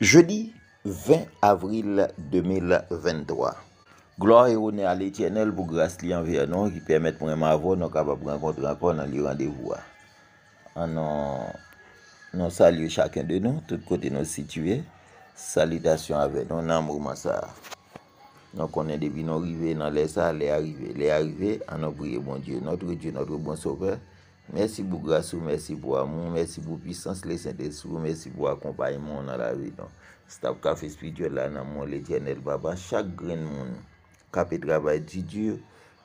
Jeudi 20 avril 2023 Gloire et honne à l'Étiennelle, vous grassez l'envie à nous, qui permet vraiment à vous, donc à vous rencontrer encore dans les rendez-vous. On salue chacun de nous, tout le côté de nos situés, salutation à vous, non n'en mou m'en sache. Donc on est debout, on arrive dans les salles, on est arrivé, on est arrivé, on a prié mon Dieu, notre Dieu, notre bon sauveur. Mersi pou grasou, mersi pou amoun, mersi pou pwisans le sentesou, mersi pou akompay moun nan la vi. Stap kafe spidjou la nan moun letyenel baba. Chak gren moun, kape trabay di djou,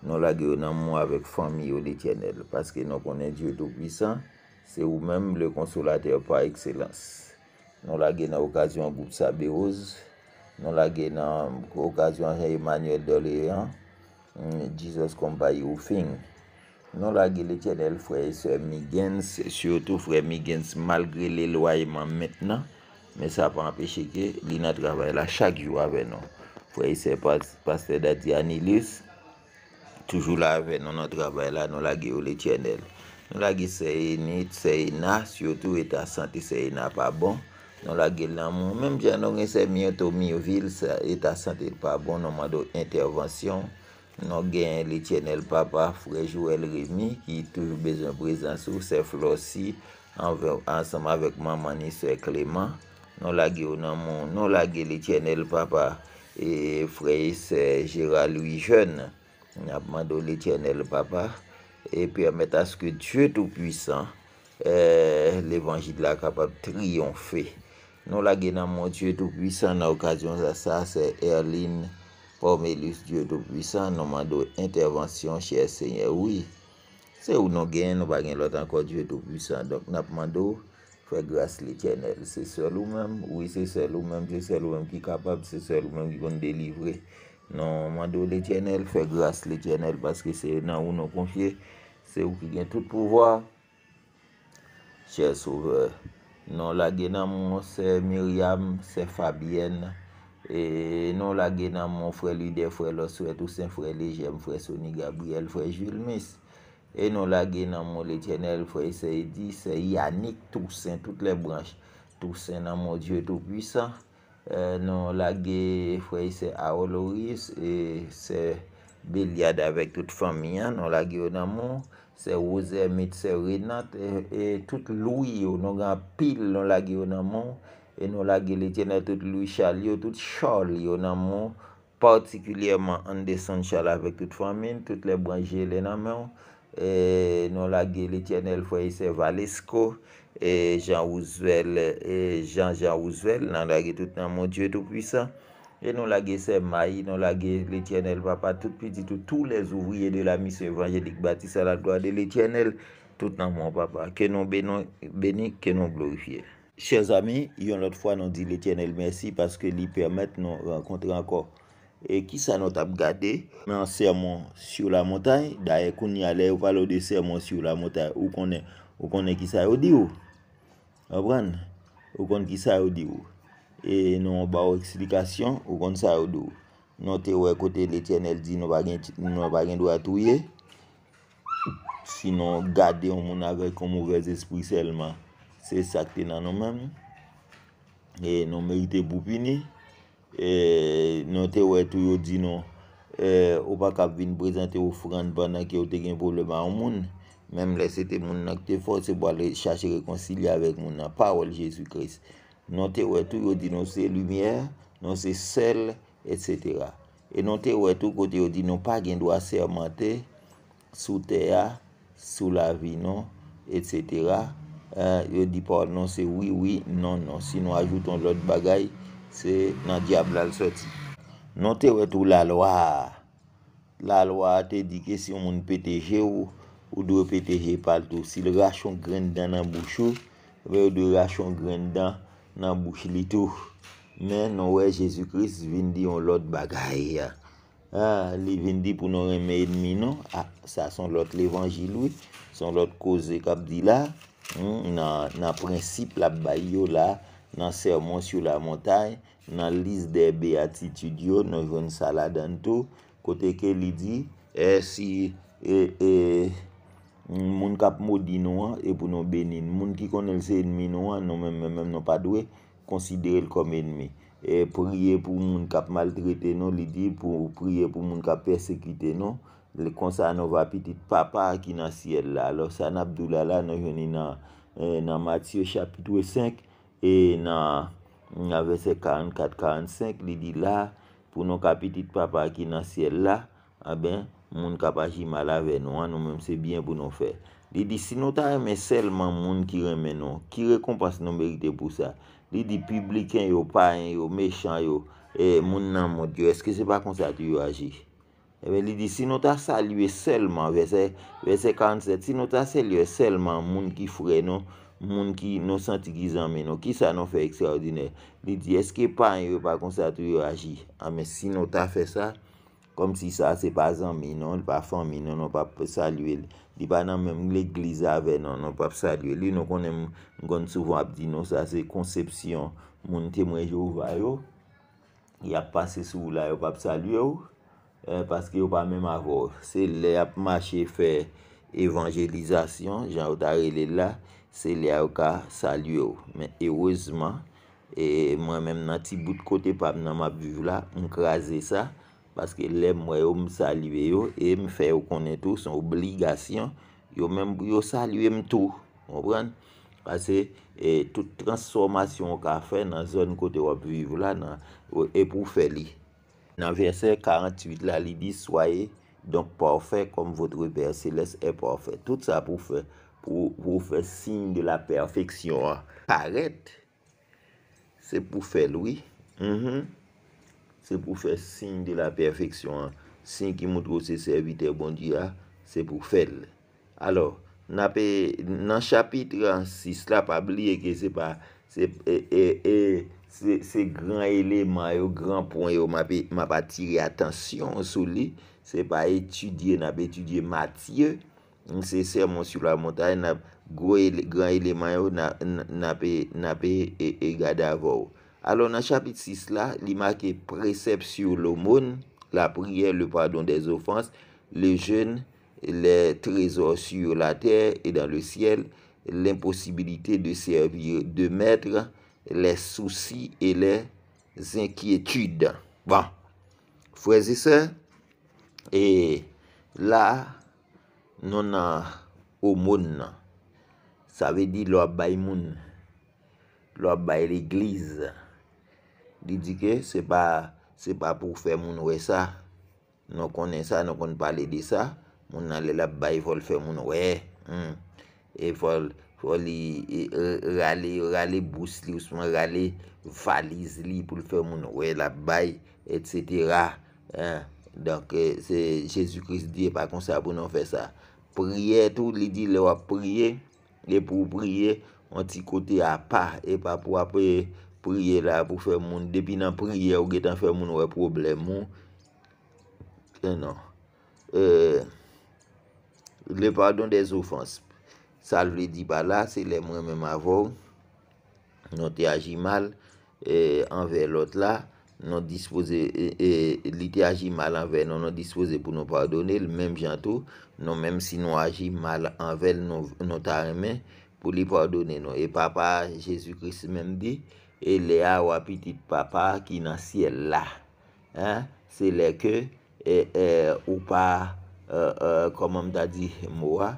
nan lage nan moun avek fami yo letyenel. Paske nan konen djou tou pwisan, se ou menm le konsolater pa ekselans. Nan lage nan okasyon Goup Saberoz, nan lage nan okasyon Emanuelle Doléan, Dijos mm, kompay ou feng. Non la ge le tjenel fweye se mi genz, sio tou fweye mi genz malgre le loayman metna, me sa pa anpeche ke li nan travay la chak jou ave nan. Fweye se paste dati Anilis, toujou la ave nan nan travay la, non la ge ou le tjenel. Non la ge se yi nit, se yi na, sio tou eta santi se yi na pa bon, non la ge nan moun. Mem jen nou gen se mi otou mi yo vil, se eta santi pa bon, non la ge ou intervensyon, Non gen l'Etienne El Papa, Frère Joël Rémy, ki touj bezon prezant sou, sè flosi, ansèm avèk maman et sè Clément. Non la gen ou nan mon, non la gen l'Etienne El Papa, et Frère Gérald Louis Jeune, napman do l'Etienne El Papa, et pi amèta s'ke Dieu Tout-Puissant, euh, l'Evangile l'a kapab triyonfè. Non la gen nan mon, Dieu Tout-Puissant nan okasyon sa, sa sè Erline, Formelus dieu tou pwisan, nou mandou Intervention, chèr sènyè, oui Sè ou nou gen, nou bagen lòt Ankòt dieu tou pwisan, donk nap mandou Fè grâs l'Etyenel Sè sè l'ou mèm, oui sè l'ou mèm Sè l'ou mèm ki kapab, sè l'ou mèm ki kon Delivre, nou mandou L'Etyenel, fè grâs l'Etyenel, paske Sè nan ou nou konfye, sè ou Ki gen tout pouvoi Chèr souveur Nou la gen amon, sè Myriam Sè Fabienne E non lage nanmou fwe lide fwe loswe toutsen fwe lejem fwe Soni Gabriel fwe Julmis. E non lage nanmou le tjenel fwe se Edi se Yannik toutsen toutle branche toutsen nanmou Dje toutpwisa. E euh, non lage fwe se Aoloris e se Beliada vek toutfamia nanmou lage nanmou. Se Ozemit se Renat e toutlou yo nanmou apil nanmou lage nanmou. E nou lage lè tjenèl tout loui chal yo, tout chal yo nan moun, partikulyèman an desan chal avèk tout famin, tout lè branjèlè nan moun, e nou lage lè tjenèl foye sè Valesko, e Jean-Jean Ouzvel, e nan lage tout nan moun, Dieu tout puissant, e nou lage sè Maï, nou lage lè tjenèl papa, tout petitou, tout lè zouvouye de la misse evangélique, batisè la gloire de lè tjenèl, tout nan moun papa, ke nou beni, ke nou glorifiè. Chez ami, yon lot fwa nan di l'Etyenel mersi paske li permet nan renkontre anko. E ki sa nan tap gade, men an sermon syo la montay, daye kon ni ale ou palo de sermon syo la montay, ou konnen ki sa yodi ou? A bran? Ou konnen ki sa yodi ou? E nou an ba ou ekslikasyon, ou konnen sa yodi ou? Nan te wè kote l'Etyenel di nan bagen dwa touye, si nan gade yon moun agre kon mou rez espri selman. Se sakte nan nou mem. E nou merite boubini. E nou te wè tou yo di nou. E, ou pa kap vin prezante ou fran banan ki yo te gen probleman ou moun. Mem lè se te moun nan ki te fò se bo alè chache rekonsili avèk moun nan. Parol Jezou Kris. Nou te wè tou yo di nou se lumièr. Nou se sel. Etc. E nou te wè tou kote yo di nou pa gen do a serman te. Sou te ya. Sou la vi nou. Etc. Yo di pa, non se wii wii, non, non, si nou ajoute yon lot bagay, se nan diable al soti. Non te wetou la loa, la loa te dike si yon moun peteje ou, ou dwe peteje pal tou. Si l rachon gren dan nan bouchou, ve yon dwe rachon gren dan nan bouchi li tou. Men, nou we, Jezoukris, vindi yon lot bagay. Ah, li vindi pou nou reme edmi nou, ah, sa son lot levangilou, son lot koze kapdila. Hmm, nan prinsip la bayyo la, nan sermons yo la montay, nan lis de be atitude yo, nan ven sa la dan to, kote ke li di, e si, e, e, moun kap modi nou an, e pou nou benin, moun ki konel se enmi nou an, nou men men men, nou pa dwe, konsidere l kom enmi, e priye pou moun kap maltrete nou, li di, pou priye pou moun kap persekite nou, Le konsa nou va pitit papa ki nan siel la. Lo san Abdoulala nou yoni nan Mathieu chapitou e 5 e nan avese 44-45, li di la, pou nou ka pitit papa ki nan siel la, aben, moun kapaji malave nou, an nou mèm se bien pou nou fè. Li di, si nou ta remè selman moun ki remè nou, ki rekompans nou merite pou sa. Li di, publiken yo, payen yo, mechan yo, e moun nan moun diyo, eske se pa konsa ki yo agi? Ebe eh li di, si nou ta salye selman, ve se 47, si nou ta salye selman moun ki fure nou, moun ki nou senti ki zanme nou, ki sa nou fe ekse ordine. Li di, eske pan yo pa konsatou yo aji? Ame, ah, si nou ta fe sa, kom si sa se pa zanme nou, pa fanme nou, nou pa salye. Di pa nan menm l'eglize ave nou, nou pa salye. Li nou konen mgon souvan ap di nou sa se konsepsyon moun te mwenjou vay yo, ya pase sou la yo pa salye yo. Euh, paske yo pa mèm avor, se lè ap mache fè evanjelizasyon, jan ou tare lè la, se lè a ou ka salye ou. Mè erozman, mwen mèm nan ti bout kote pa mè nan mabiv la, mkrasè sa, paske lè mwen ou msalye ou, e m fè ou konen tou, son obligasyon, yo mèm ou salye ou mtou. Mwen mwen, pase, e, tout transformasyon ou ka fè nan zon kote wap viv la, nan epou fè li. Nan verse 48 la li di soye Donk porfèk kom votre Père Céleste E porfèk Tout sa porfèk Porfèk sin de la perfèksyon Parèk Se pou fèl wè Se pou fèk sin de la perfèksyon Sin ki moutro se servite bon diya Se pou fèl Alors nan chapitre Si sla pabli E se pa E e e Se gran eleman yo, gran pon yo, ma pa tire atensyon sou li. Se pa etudye, nape etudye matye. Se sermon sou la montaye, nanpe gran eleman yo, nape e, e gada vou. Alon, nan chapit 6 la, li make precept sur l'omon, la priye, le pardon des ofans, le jen, le trezor sur la ter, e dan le siel, l'imposibilite de servir de mètre, Le souci e le zin ki etude. Ban. Fwezi se. E la. Non nan. O moun. Sa ve di lwa bay moun. Lwa bay l'iglize. Didi ke se pa. Se pa pou fe moun we sa. Non konen sa. Non konen pale de sa. Moun nan le la bay fol fe moun we. Hmm. E fol. pou li e, e, rale, rale bous li, ou sman rale faliz li, pou l fè moun wè la bay, et sètera. Donk, euh, jèzou kris di, e pa kon sa pou nou fè sa. Priye tou, li di l wap priye, li pou priye, an ti kote a pa, e pa pou wap priye la pou fè moun. Depi nan priye, ou gè tan fè moun wè problem moun. E eh non. Euh, le pardon des offenses. Salve li di ba la, se le mwen mwen mavou, nou te aji mal, enve lot la, nou dispose, e, e, li te aji mal enve nou, nou dispose pou nou pardonne, nou menm si nou aji mal enve nou ta mwen, pou li pardonne nou. E papa, jesu kris menm di, e le a wapitit papa, ki nan siel la. Se le ke, e, ou pa, kom mwen da di moua,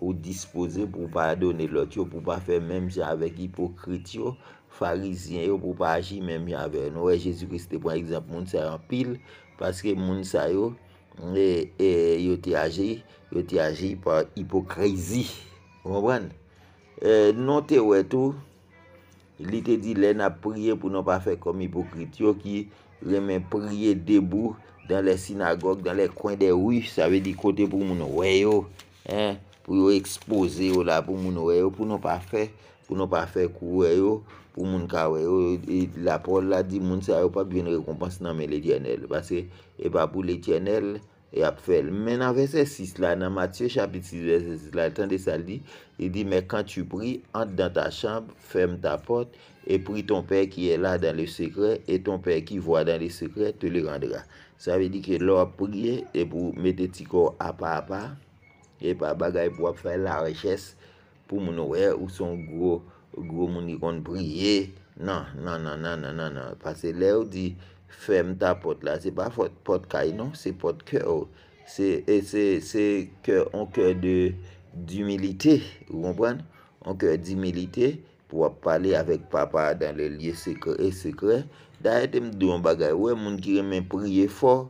Ou dispose pou pa adone lot yo pou pa fe menm ja avek hipokrit yo. Farizyen yo pou pa aji menm ya avek nou. Ou e jesu kristi pou a egzamp moun sa yon pil. Paske moun sa yo, yo te aji, yo te aji pa hipokrizi. Mwabran? E, nou te wetou, li te di lè na priye pou nou pa fe kom hipokrit yo ki lè men priye debou dan le sinagogue, dan le kwen de wif. Sa ve di kote pou moun wè yo. En? pou yo expose yo la pou moun wè yo, pou nou pa fè, pou nou pa fè kou wè yo, pou moun ka wè yo, e la pol la di moun se a yo pa bi yon rekompans nan men lè diènel, basè e pa pou lè diènel, e ap fèl. Men avè se sis la nan Matthew chapit 6 verset 6 la, tan de saldi, e di men kan tu pri, ant dan ta chamb, ferm ta pot, e pri ton pè ki e la dan le sekre, e ton pè ki vwa dan le sekre, te le randra. Sa ve di ke lò pri, e pou mè de ti kor ap ap ap, E pa bagay pou ap fè la reches pou moun ouè ou son gro moun ikon priye. Nan, nan, nan, nan, nan, nan, nan. Pase lè ou di fèm ta pot la. Se pa pot kay non, se pot kè ou. Se, e, se, se, kè ou kè ou d'humilite. Ou moun pran? Ou kè ou d'humilite pou ap pale avèk papa dan le liye sekre, e sekre. Da ete mdou an bagay. Ouè moun kire men priye fòr.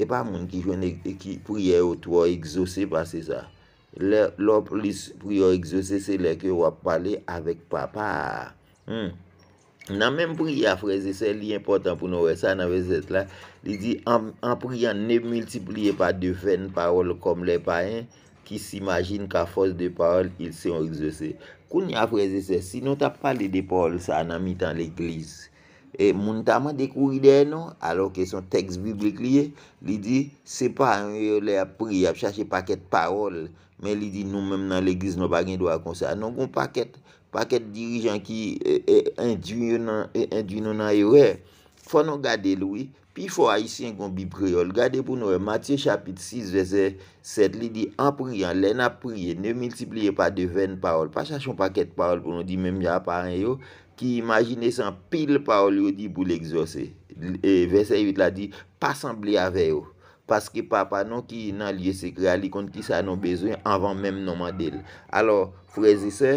E pa moun ki jwene e ki priye ou two exose pa se sa. Lò priye ou exose se lè ke wap pale avèk papa. Hmm. Nan men priye a freze se li important pou nou wè sa nan wè zèt la. Li di an priye an ne multipliye pa devèn parol kom lè paen ki si imagine ka fòs de parol il se yon exose. Koun yon a freze se si nou ta pale de parol sa nan mi tan l'eglise. E moun ta man dekouri den nou, alo ke son teks biblik liye, li di, se pa an yo le apri ap chache paket parol, men li di nou menm nan legiz nou bagen do akonsa. An non, nou kon paket, paket dirijan ki endu e, yon e, nan yo e, fon nou gade lou e, pi fo a isi an kon bibriol. Gade pou nou e, Matye chapit 6 veze 7, li di, an prian, len apri e, ne multiplie pa de ven parol, pa chache an paket parol pou nou di menm ya aparen yo, ki imajine san pil pa ou li ou di bou l'exorse. E versen yi vit la di, pa san bli ave yo, paske papa nou ki nan li ese kre ali konti sa nou bezoy, anvan menm nou mandel. Alo, freze se,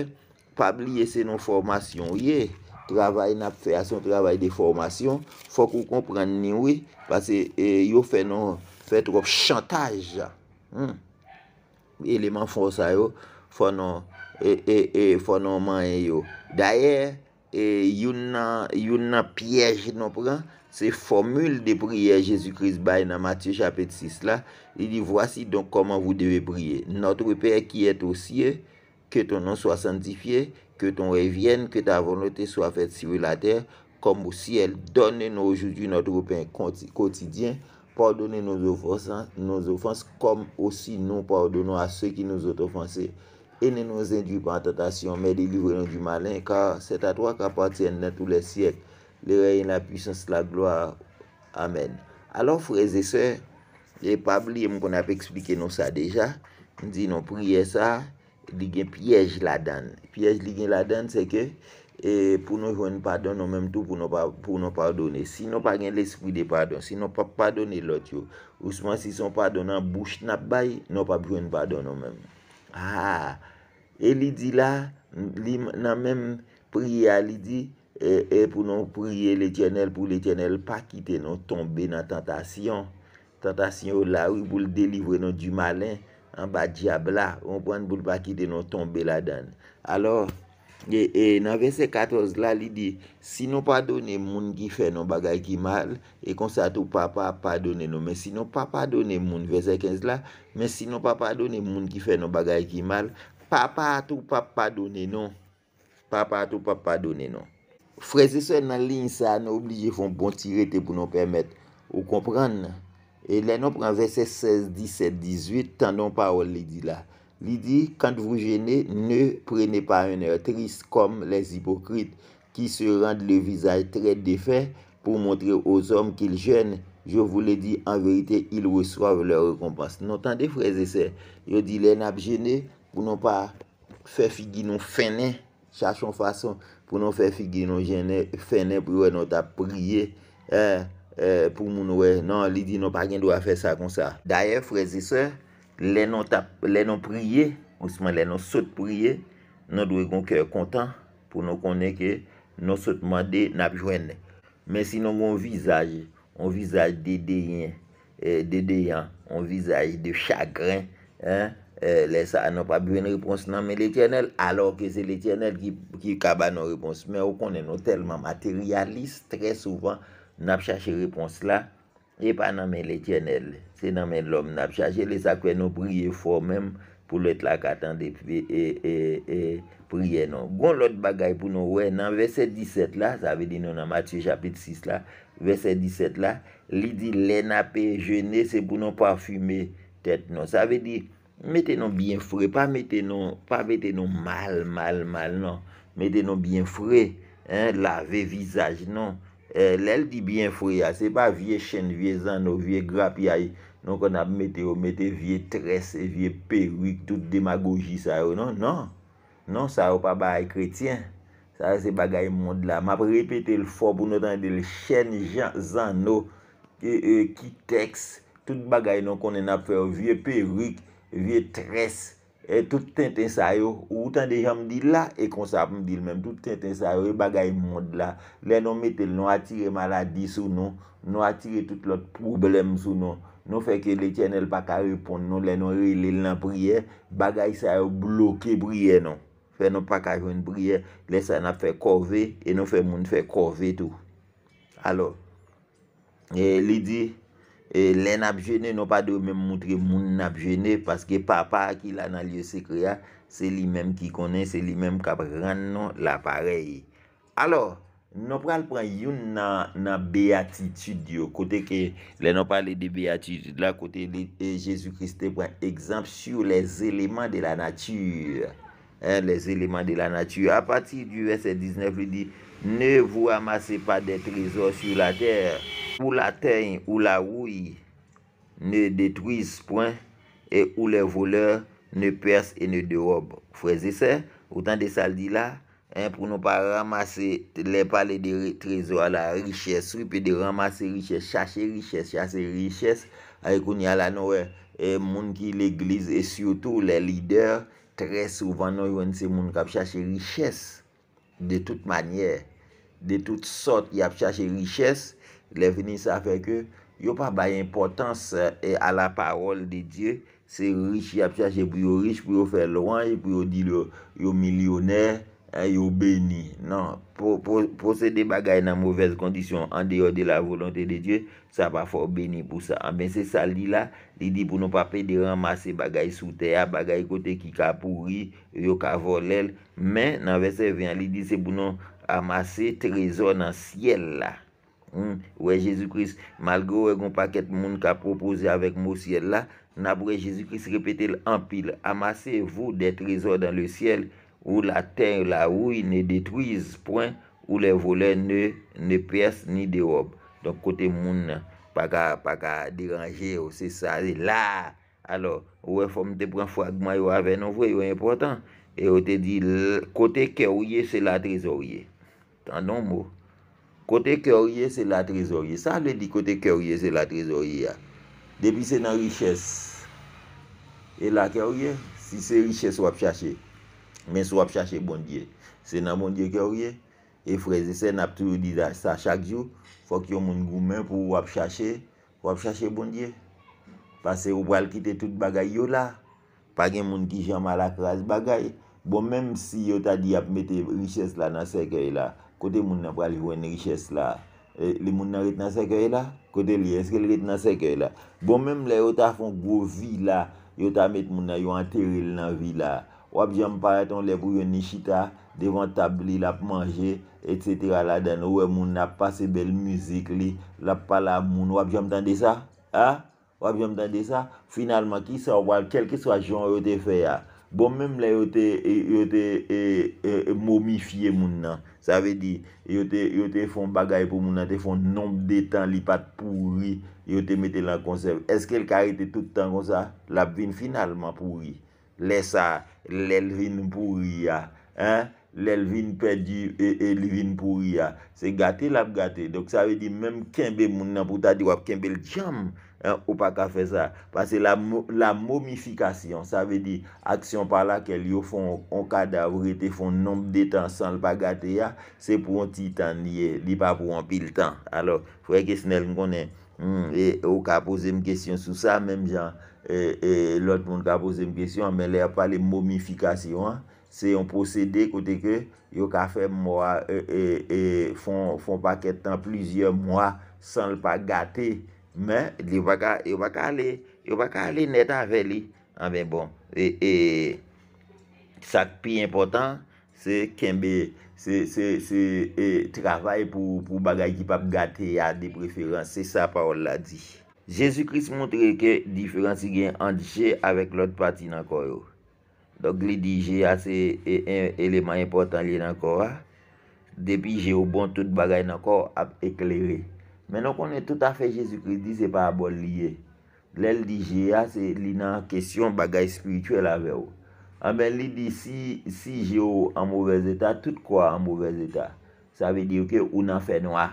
pa bli ese nou formasyon ye, travay nap fe ason travay de formasyon, fok ou kompran ni ou, pase e, yo fe nou, fe trop chantage. Hmm. Eleman fonsa yo, fonon, e, e, e fonon man yo. Daye, E yon nan pierre nou pran, se formule de prier Jezoukris bay nan Matthew chapet 6 la, li di vwasi donk koman vou deve prier. Notre Père qui est au ciel, que ton nom soit sanctifié, que ton rêvienne, que ta volonté soit faite sur la terre, comme au ciel. Donne nou aujourd'hui notre Père quotidien, pardonne nos offenses, comme aussi nous pardonnons à ceux qui nous ont offensés. E ne nou zindu pa an tatasyon, me delivre nou du malen, kar seta twa kapatyen nan tou les siek, le rey en la pisyons la gloa, amen. Alors freze se, repabli, moun kon ap explike nou sa deja, di nou priye sa, li gen piyej la dan. Piyej li gen la dan se ke, pou nou jwen pardon nou menm tou, pou nou pardonne. Si nou pa gen l'espri de pardon, si nou pa pardonne lot yo, ou seman si son pardonnan bou chnap bay, nou pa jwen pardon nou menm. Ha, ah, e li di la, nan men priye a li di, e, e pou nou priye le genel, pou le genel pa kite nou tombe nan tentasyon. Tentasyon la, ou pou li delivre nou du malen, an ba diabla, ou pou an pou li pa kite nou tombe la dan. E, e nan verse 14 la li di, si nou pa donen moun ki fe nou bagay ki mal, e konse atou papa pa donen nou. Men si nou pa pa donen moun verse 15 la, men si nou pa pa donen moun ki fe nou bagay ki mal, papa atou pa pa donen nou. Papa atou pa pa donen nou. Freze se nan lin sa, nou obligye fon bon tirete pou nou pemet ou kompran. E le nou pran verse 16, 17, 18, tan don pa ou li di la. Li di, kante vou jene, ne prene pa uner tris kom les hipokrite ki se rende le vizaj tre defen pou montre ouz om ki jene. Je vou le di, an verite, il woswav le rekompans. Non tande, freze se, yo di, le nap jene, pou non pa fe figi nou fene, chachon fason, pou non fe figi nou jene, fene pou yo notap priye, euh, euh, pou moun we. Non, li di, non pa gen do a fe sa kon sa. Da ye, freze se, Le nou priye, ou seman le nou sot priye, nou dwe kon kèr kontan pou nou konen ke nou sot mande nap jwenè. Men si nou moun vizaj, moun e, vizaj de deyen, de deyen, moun vizaj de chagren, le sa anou pa bwen repons nan men l'Etyenel, alò ke se l'Etyenel ki kaba nou repons. Men ou konen nou telman materialist, tre souvan nap chache repons la, E pa nanmen l'Etyenel, se nanmen l'om nap. Chache le sakwe nou priye fò mèm pou lòt la katan de e, e, e, priye nou. Gon lòt bagay pou nou wè nan, verset 17 la, sa vè di nou nan Matthew chapit 6 la, verset 17 la, li di lè napè, jène, se pou nou pa fume tèt nou. Sa vè di, mette nou byen frè, pa mette nou non mal, mal, mal nou. Mette nou byen frè, lave visaj nou. Eh, lèl di byen fwe ya, se pa vie chen, vie zan nou, vie grap ya yon kon ap meteo, mete vie tres, vie perik, tout demagogi sa yo, non, non, non sa yo pa baye kretyen, sa se bagay moun la, map repete l fo pou nou tan de li chen, zan nou, eh, ki teks, tout bagay nou kon en ap fe, vie perik, vie tres E tout ten ten sa yo, ou tan dejan mdi la, e konsap mdi l menm, tout ten ten sa yo, e bagay moun la. Le nou metel nou atire maladi sou nou, nou atire tout lot problem sou nou. Nou feke le tjenel pa ka repond nou, le nou relel nan priye, bagay sa yo bloke priye nou. Fe nou pa ka ren priye, le sa nan fe korve, e nou fe moun fe korve tou. Alo, e li di... E, le nabjene nou pa do men moutre moun nabjene paske papa ki la nan liyo sekrea se li menm ki konen, se li menm ka pran nan la parey. Alo, nou pral pran yon nan beatitude diyo kote ke le nou pale de beatitude la kote de jesu kriste pran ekzamp sur les eleman de la natyur. Les eleman de la natyur. A pati du ese 19 li di ne vou amase pa de trezor sur la terre. Ou la tey ou la wouy ne detwiz pwen e ou le voleur ne perse e ne derob. Fweze se, ou tan de saldi la, pou nou pa ramase le pale de trezo a la riches, sou pe de ramase riches, chache riches, chache riches, a ekouni ala nou e moun ki l'eglize e syoutou le lider, tre souvan nou yon se moun kap chache riches, de tout manye, de tout sot ki ap chache riches, Leveni sa feke yo pa baye importans a la parol de Diyo. Se richi ap chache pou yo richi, pou yo fe louan, pou yo di yo milyoner, yo beni. Nan, pou sede bagay nan mouvez kondisyon an deyo de la volante de Diyo, sa pa fo beni pou sa. An ah, ben se sa li la, li di pou nou pa pe de ramase bagay sou teya, bagay kote ki ka pouri, yo ka volel. Men nan ve se ven, li di se pou nou amase trezor nan siel la. Ouè Jésus Christ Malgo ouè goun pa ket moun ka propose Avèk mou siel la Nabouè Jésus Christ repete l'ampil Amasevou de trezor dan le siel Ou la ten la ouy ne detwize Poin ou le vole ne Ne perse ni derob Donk kote moun Pa ka deranje ou se sa La Ouè fòm te pran fwa gman yo avè non Yo yon important Kote kè ouye se la trezor Tandon mou Kote kyorye se la trezorye. Sa le di kote kyorye se la trezorye ya. Depi se nan riches. E la kyorye. Si se riches wap chache. Men sou wap chache bondye. Se nan bondye kyorye. E freze se nap tou di sa chak jou. Fok yo moun goumen pou wap chache. Wap chache bondye. Pase ou pral kite tout bagay yo la. Page moun ki jam ala kras bagay. Bon men si yo ta di ap mete riches la nan se kyorye la. Kote moun nan pral yon riches la, eh, li moun nan ret nan sekèy la, kote li eske li ret nan sekèy la. Bon mèm la, yon ta fon gwo vi la, yon ta met moun nan yon anteril nan vi la. Wap jom paraton le pou yon nishita, devon tab li la pou manje, etc. la dan, wè moun nan pa se bel müzik li, la pa la moun. Wap jom tan de sa? Ha? Wap jom tan de sa? Finalman ki sa wal, kel ki swa joun yo te fe ya. Bon menm la yo te e, e, e, momifiye moun nan. Sa ve di, yo te fon bagay pou moun nan, te fon nombe de tan li pat pouri, yo te mette la konsep. Eske l karite toutan kon sa? Lap vin finalman pouri. Le sa, l el vin pouri ya. L el vin pedi, l el vin pouri ya. Se gate, lap gate. Dok sa ve di, menm kenbe moun nan pou ta di wap, kenbe l chanm. Ou pa ka fè sa. Pase la momifikasyon, sa ve di, aksyon pa la ke li yo fon an kada ou rete fon nombe de tan san l pa gate ya, se pou an ti tan li pa pou an pil tan. Alors, fwè gè snel m hmm, konen. E ou ka pose m kèsyon sou sa, mèm jan, lòt moun ka pose m kèsyon, mè lè a pale momifikasyon. Se yon posède, kote ke, yo ka fè m mwa e fon pa ketan plizye m mwa san l pa gate ya. Men, ah, bon, yo pa ka ale net avè li. An ben bon. Sak pi important, se kembe, se travay pou bagay ki pa gate, ya de preferans, se sa parol la di. Jezou Kris montre ke diferansi gen an dije avèk lot pati nan kor yo. Donk li dije ya se eleman important li nan kor. Depi je yo bon tout bagay nan kor ap ekleri. Menon konen tout afe Jésus-Christ di se pa a bol liye. Lèl di jea se li nan kesyon bagay sprituel ave ou. Aben ah li di si je ou an mouvez etat, tout kwa an mouvez etat. Sa ve di ouke ou nan fe nou a.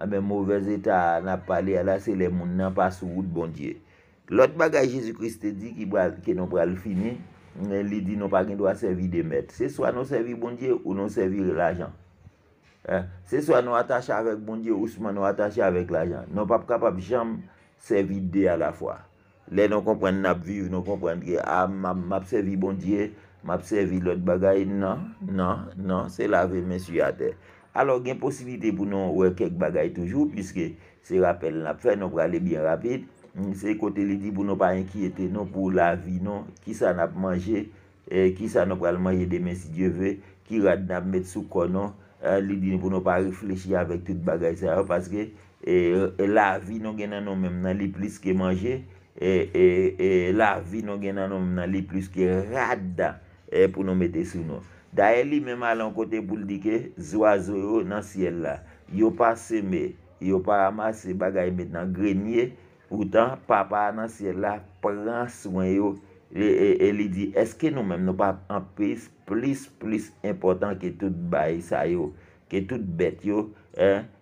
Aben mouvez etat nan pale ala se le moun nan pa sou ou de bon diye. Lot bagay Jésus-Christ te di ki nan pral fini. Men li di nan pa gen do a servi de met. Se so an nou servi bon diye ou nou servi l'ajan. Eh, se swa nou atache avèk bondye, ou seman nou atache avèk la jan, nou pap kapap jam servi de a la fwa. Le nou komprende nap vive, nou komprende a map servi bondye, map servi lot bagay, nan, nan, nan, se la ve men suyate. Alors gen posibilite pou nou wè kek bagay toujou, pwiske se rappel nap fè, nou prale bien rapide, se kote li di pou nou pa enkiyete nou pou la vi nou, ki sa nap manje, eh, ki sa nou prale manje de men si dievè, ki rad nan met sou kon nou, Euh, li di nou pou nou pa reflechi avèk tout bagay sa yo Paske la vi nou gen nan nou mèm nan li plis ke manje E la vi nou gen nan nou mèm nan li plis e, e, e ke rada E pou nou mette sou nou Da e li mèm alè an kote pou l di ke Zwa zwo yo nan siel la Yo pa seme, yo pa ramase bagay mèm nan grenye Woutan papa nan siel la pran swen yo E, e li di, eske nou menm nou pa ap apis plis plis important ke tout bayisa yo, ke tout bet yo,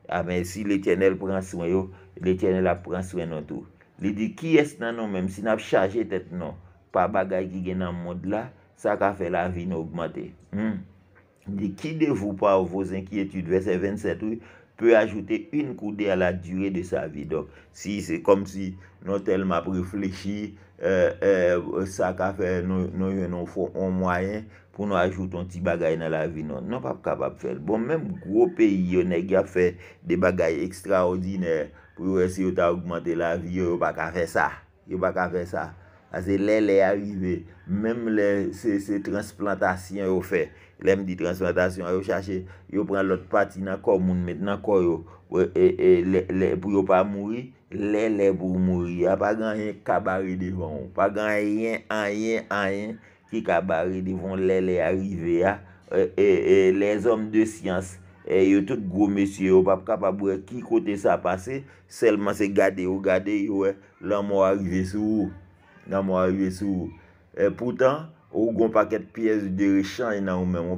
amen si le tjenel pran swen yo, le tjenel ap pran swen nou tou. Li di, ki es nan nou menm, si nap chaje tet nou, pa bagay ki gen nan moun la, sa ka fe la vi nou augmante. Hmm? Di, ki devou pa ou vozen ki etude ve se 27 ouy? pe ajoute yon koude a la dure de sa vi. Si, se kom si nou telma preflechi, sa euh, euh, ka fè nou yon nou fò an mwayen, pou nou ajoute yon ti bagay nan la vi nou. Nou pa kapap fè. Bon, menm gwo peyi yon e gya fè de bagay ekstraordinèr pou yon resi yon ta augmente la vi, yon pa ka fè sa. Yon pa ka fè sa. Ase lè lè arrive, mèm lè se transplantasyon yo fè, lèm di transplantasyon yo chache, yo pran lot pati nan kò moun, men nan kò yo, lè lè pou yo pa mouri, lè lè pou mouri, ya pa gan yon kabare devon, pa gan yon, an yon, an yon, ki kabare devon lè lè arrive ya, e, e, e, lè zom de siyans, e yo tout gwo mesye yo, pap kapap wè ki kote sa pase, selman se gade yo, gade yo, lè mò arrive sou ou, nan mwen arive sou. E Poutan, ou gwen pa ket piyes de rechany nan ou men, ou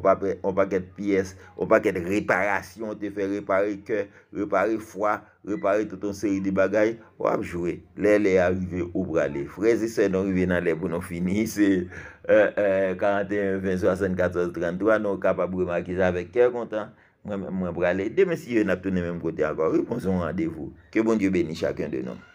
pa ket piyes, ou pa ket reparasyon te fe repare ke, repare fwa, repare touton seri di bagay, wap jowe, lè lè arive ou brale. Frezi se non rive nan lè pou nou finise, 41, 20, 60, 74, 33, nou kapabou remakize avek ke kontan, mwen brale. Deme si yon ap tounen mwen brote anko, riponson randevou. Ke bon diyo beni chakyn de nou.